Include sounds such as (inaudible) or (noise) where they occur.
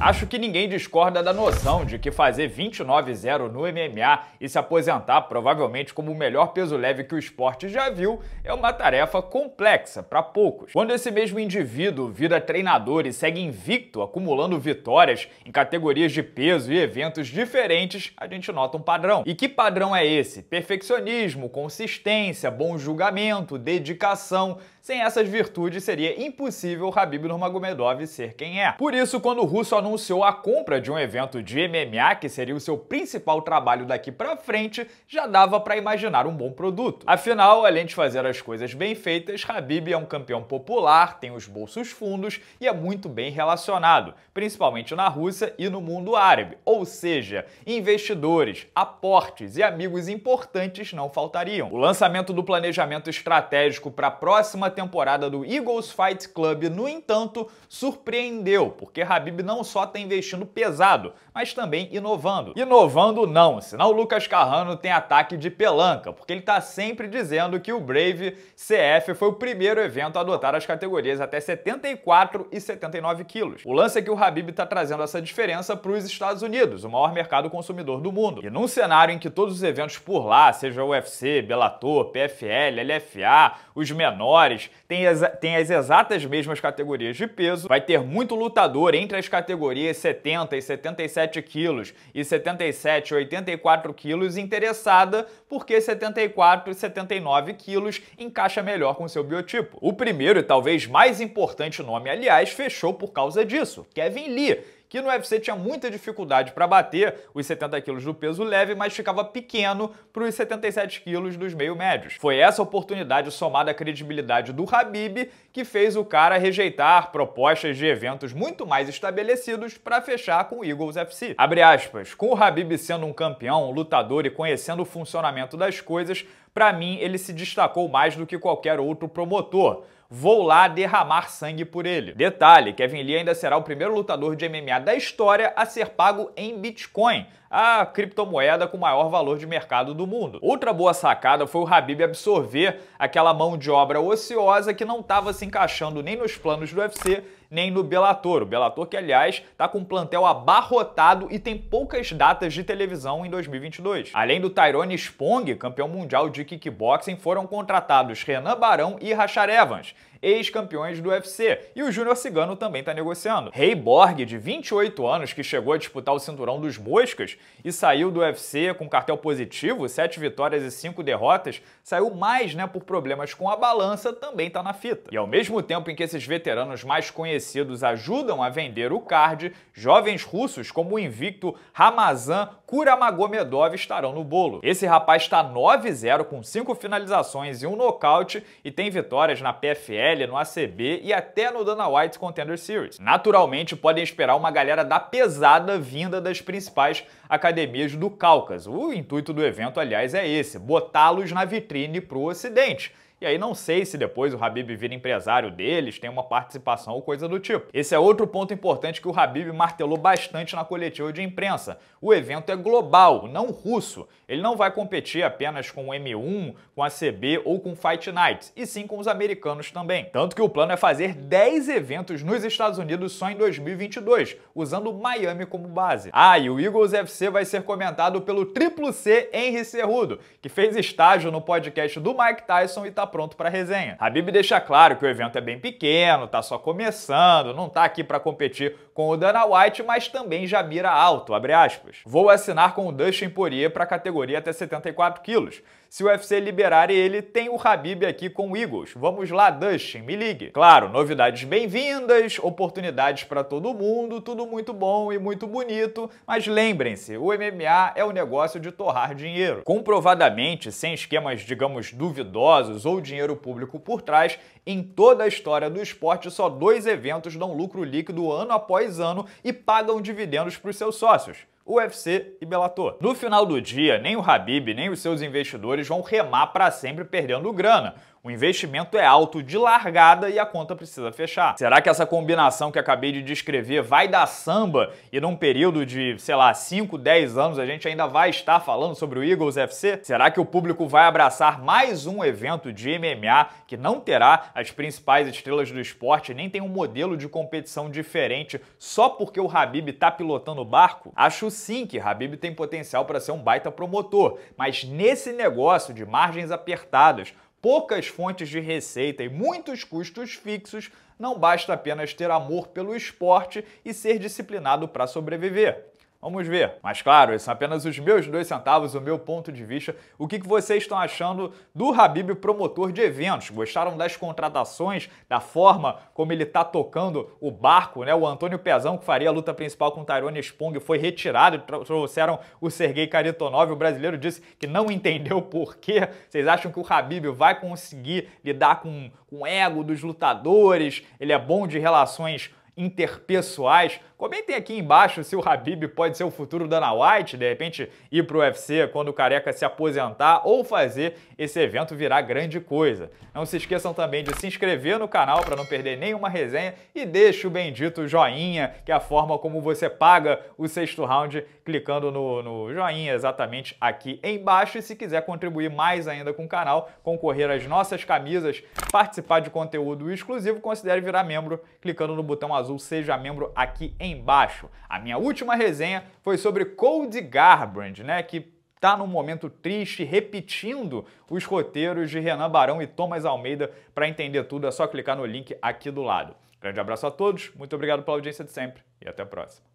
Acho que ninguém discorda da noção de que fazer 29-0 no MMA e se aposentar provavelmente como o melhor peso leve que o esporte já viu é uma tarefa complexa para poucos. Quando esse mesmo indivíduo vira treinador e segue invicto, acumulando vitórias em categorias de peso e eventos diferentes, a gente nota um padrão. E que padrão é esse? Perfeccionismo, consistência, bom julgamento, dedicação. Sem essas virtudes seria impossível Habib Nurmagomedov ser quem é. Por isso, quando o russo anunciou a compra de um evento de MMA, que seria o seu principal trabalho daqui para frente, já dava para imaginar um bom produto. Afinal, além de fazer as coisas bem feitas, Habib é um campeão popular, tem os bolsos fundos e é muito bem relacionado, principalmente na Rússia e no mundo árabe. Ou seja, investidores, aportes e amigos importantes não faltariam. O lançamento do planejamento estratégico para a próxima temporada do Eagles Fight Club, no entanto, surpreendeu, porque Habib não só só está investindo pesado, mas também inovando. Inovando não, senão o Lucas Carrano tem ataque de pelanca, porque ele está sempre dizendo que o Brave CF foi o primeiro evento a adotar as categorias até 74 e 79 quilos. O lance é que o Habib está trazendo essa diferença para os Estados Unidos, o maior mercado consumidor do mundo. E num cenário em que todos os eventos por lá, seja UFC, Bellator, PFL, LFA, os menores, têm as, têm as exatas mesmas categorias de peso, vai ter muito lutador entre as categorias categorias 70 e 77 quilos e 77 e 84 quilos interessada, porque 74 e 79 quilos encaixa melhor com seu biotipo. O primeiro e talvez mais importante nome, aliás, fechou por causa disso, Kevin Lee, que no UFC tinha muita dificuldade para bater os 70 quilos do peso leve, mas ficava pequeno para os 77 quilos dos meio médios. Foi essa oportunidade somada à credibilidade do Habib que fez o cara rejeitar propostas de eventos muito mais estabelecidos para fechar com o Eagles FC. Abre aspas, com o Habib sendo um campeão, lutador e conhecendo o funcionamento das coisas, para mim ele se destacou mais do que qualquer outro promotor vou lá derramar sangue por ele. Detalhe, Kevin Lee ainda será o primeiro lutador de MMA da história a ser pago em Bitcoin, a criptomoeda com maior valor de mercado do mundo. Outra boa sacada foi o Habib absorver aquela mão de obra ociosa que não estava se encaixando nem nos planos do UFC, nem no Bellator. O Bellator que, aliás, está com um plantel abarrotado e tem poucas datas de televisão em 2022. Além do Tyrone Spong, campeão mundial de kickboxing, foram contratados Renan Barão e Rachar Evans ex-campeões do UFC. E o Júnior Cigano também está negociando. Rei Borg, de 28 anos, que chegou a disputar o cinturão dos moscas e saiu do UFC com cartel positivo, 7 vitórias e 5 derrotas, saiu mais né, por problemas com a balança, também está na fita. E ao mesmo tempo em que esses veteranos mais conhecidos ajudam a vender o card, jovens russos como o invicto Ramazan Kuramagomedov estarão no bolo. Esse rapaz está 9-0 com 5 finalizações e um nocaute e tem vitórias na PFL, no ACB e até no Dana White's Contender Series. Naturalmente, podem esperar uma galera da pesada vinda das principais academias do Cáucaso. O intuito do evento, aliás, é esse: botá-los na vitrine para o Ocidente e aí não sei se depois o Habib vira empresário deles, tem uma participação ou coisa do tipo. Esse é outro ponto importante que o Habib martelou bastante na coletiva de imprensa. O evento é global, não russo. Ele não vai competir apenas com o M1, com a CB ou com Fight Nights, e sim com os americanos também. Tanto que o plano é fazer 10 eventos nos Estados Unidos só em 2022, usando Miami como base. Ah, e o Eagles FC vai ser comentado pelo Triple C Henry Cerrudo, que fez estágio no podcast do Mike Tyson e tá pronto para resenha. Habib deixa claro que o evento é bem pequeno, tá só começando, não tá aqui para competir com o Dana White, mas também já mira alto, Vou assinar com o Dustin Poirier para categoria até 74 quilos. Se o UFC liberar ele, tem o Habib aqui com o Eagles. Vamos lá, Dustin, me ligue. Claro, novidades bem-vindas, oportunidades para todo mundo, tudo muito bom e muito bonito, mas lembrem-se, o MMA é o negócio de torrar dinheiro. Comprovadamente, sem esquemas, digamos, duvidosos ou dinheiro público por trás em toda a história do esporte, só dois eventos dão lucro líquido ano após ano e pagam dividendos para os seus sócios. UFC e Bellator. No final do dia, nem o Habib nem os seus investidores vão remar para sempre perdendo grana. O investimento é alto de largada e a conta precisa fechar. Será que essa combinação que acabei de descrever vai dar samba e num período de, sei lá, 5, 10 anos a gente ainda vai estar falando sobre o Eagles FC? Será que o público vai abraçar mais um evento de MMA que não terá as principais estrelas do esporte nem têm um modelo de competição diferente só porque o Habib está pilotando o barco? Acho sim que Habib tem potencial para ser um baita promotor, mas nesse negócio de margens apertadas, poucas fontes de receita e muitos custos fixos, não basta apenas ter amor pelo esporte e ser disciplinado para sobreviver. Vamos ver. Mas claro, esses são apenas os meus dois centavos, o meu ponto de vista. O que, vocês estão achando do Habib promotor de eventos? Gostaram das contratações, da forma como ele está tocando o barco, né? O Antônio Pezão, que faria a luta principal com o Tyrone Spong, foi retirado, trouxeram o Sergei Karitonov, o brasileiro disse que não entendeu (laughs) por quê. Vocês acham que o Habib vai conseguir lidar com, com o ego dos lutadores? Ele é bom de relações interpessoais. Comentem aqui embaixo se o Habib pode ser o futuro Dana White, de repente ir para o UFC quando o Careca se aposentar ou fazer esse evento virar grande coisa. Não se esqueçam também de se inscrever no canal para não perder nenhuma resenha e deixe o bendito joinha, que é a forma como você paga o sexto round clicando no, no joinha exatamente aqui embaixo. E se quiser contribuir mais ainda com o canal, concorrer às nossas camisas, participar de conteúdo exclusivo, considere virar membro clicando no botão azul Azul, seja membro aqui embaixo. A minha última resenha foi sobre Cold Garbrand, né, que está num momento triste, repetindo os roteiros de Renan Barão e Thomas Almeida. Para entender tudo, é só clicar no link aqui do lado. Grande abraço a todos, muito obrigado pela audiência de sempre e até a próxima.